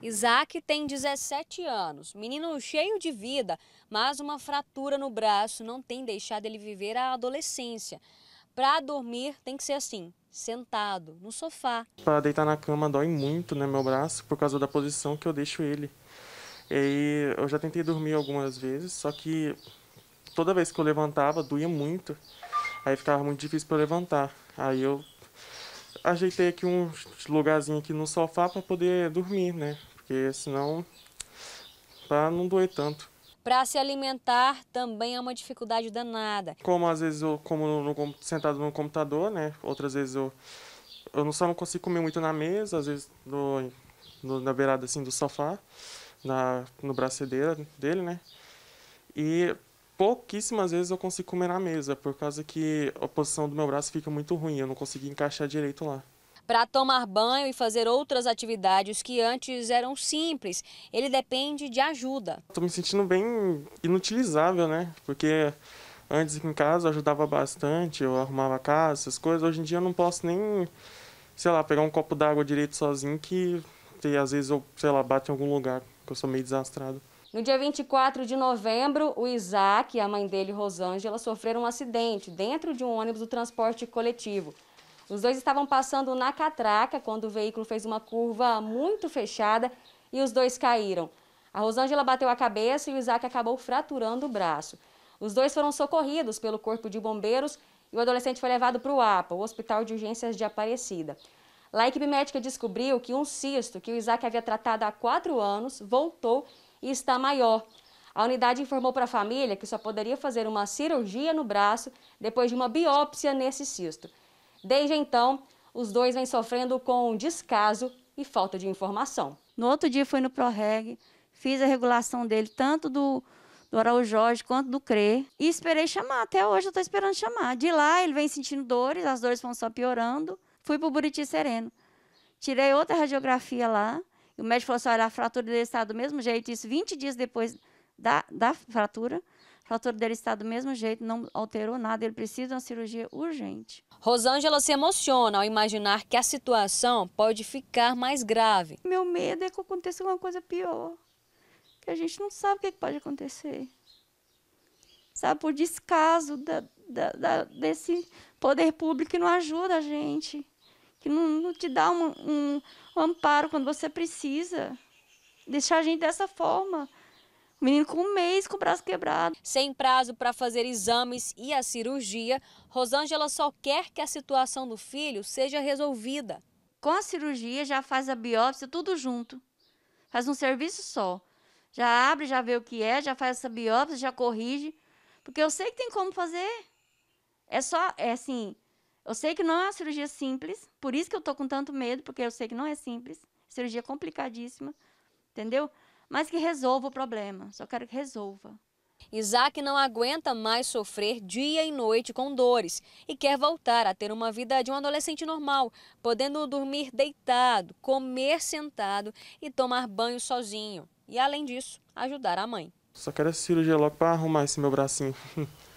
Isaac tem 17 anos, menino cheio de vida, mas uma fratura no braço não tem deixado ele viver a adolescência. Para dormir tem que ser assim, sentado, no sofá. Para deitar na cama dói muito né, meu braço por causa da posição que eu deixo ele. E eu já tentei dormir algumas vezes, só que toda vez que eu levantava doía muito. Aí ficava muito difícil para levantar. Aí eu ajeitei aqui um lugarzinho aqui no sofá para poder dormir, né? Porque senão para não doer tanto. Para se alimentar também é uma dificuldade danada. Como às vezes eu como no, sentado no computador, né? Outras vezes eu eu não só não consigo comer muito na mesa, às vezes no, no, na beirada assim do sofá, na no bracedeira dele, né? E pouquíssimas vezes eu consigo comer na mesa, por causa que a posição do meu braço fica muito ruim, eu não consegui encaixar direito lá. Para tomar banho e fazer outras atividades que antes eram simples, ele depende de ajuda. Estou me sentindo bem inutilizável, né? Porque antes aqui em casa eu ajudava bastante, eu arrumava a casa, essas coisas. Hoje em dia eu não posso nem, sei lá, pegar um copo d'água direito sozinho que e, às vezes eu, sei lá, bato em algum lugar, porque eu sou meio desastrado. No dia 24 de novembro, o Isaac e a mãe dele, Rosângela, sofreram um acidente dentro de um ônibus do transporte coletivo. Os dois estavam passando na catraca quando o veículo fez uma curva muito fechada e os dois caíram. A Rosângela bateu a cabeça e o Isaac acabou fraturando o braço. Os dois foram socorridos pelo Corpo de Bombeiros e o adolescente foi levado para o APA, o Hospital de Urgências de Aparecida. Lá a equipe médica descobriu que um cisto que o Isaac havia tratado há quatro anos voltou e está maior. A unidade informou para a família que só poderia fazer uma cirurgia no braço depois de uma biópsia nesse cisto. Desde então, os dois vêm sofrendo com descaso e falta de informação. No outro dia fui no ProReg, fiz a regulação dele tanto do, do Araújo Jorge quanto do CRE e esperei chamar. Até hoje eu estou esperando chamar. De lá ele vem sentindo dores, as dores vão só piorando. Fui para o Buriti Sereno. Tirei outra radiografia lá, o médico falou assim: olha, a fratura dele está do mesmo jeito, isso 20 dias depois da, da fratura. A fratura dele está do mesmo jeito, não alterou nada, ele precisa de uma cirurgia urgente. Rosângela se emociona ao imaginar que a situação pode ficar mais grave. Meu medo é que aconteça alguma coisa pior, que a gente não sabe o que pode acontecer. Sabe, por descaso da, da, da, desse poder público que não ajuda a gente que não, não te dá um, um, um, amparo quando você precisa. Deixar a gente dessa forma. O menino com um mês com o braço quebrado. Sem prazo para fazer exames e a cirurgia, Rosângela só quer que a situação do filho seja resolvida. Com a cirurgia, já faz a biópsia tudo junto. Faz um serviço só. Já abre, já vê o que é, já faz essa biópsia, já corrige. Porque eu sei que tem como fazer. É só, é assim, eu sei que não é uma cirurgia simples, por isso que eu tô com tanto medo, porque eu sei que não é simples. Cirurgia complicadíssima, entendeu? Mas que resolva o problema. Só quero que resolva. Isaac não aguenta mais sofrer dia e noite com dores e quer voltar a ter uma vida de um adolescente normal, podendo dormir deitado, comer sentado e tomar banho sozinho. E além disso, ajudar a mãe. Só quero essa cirurgia logo para arrumar esse meu bracinho.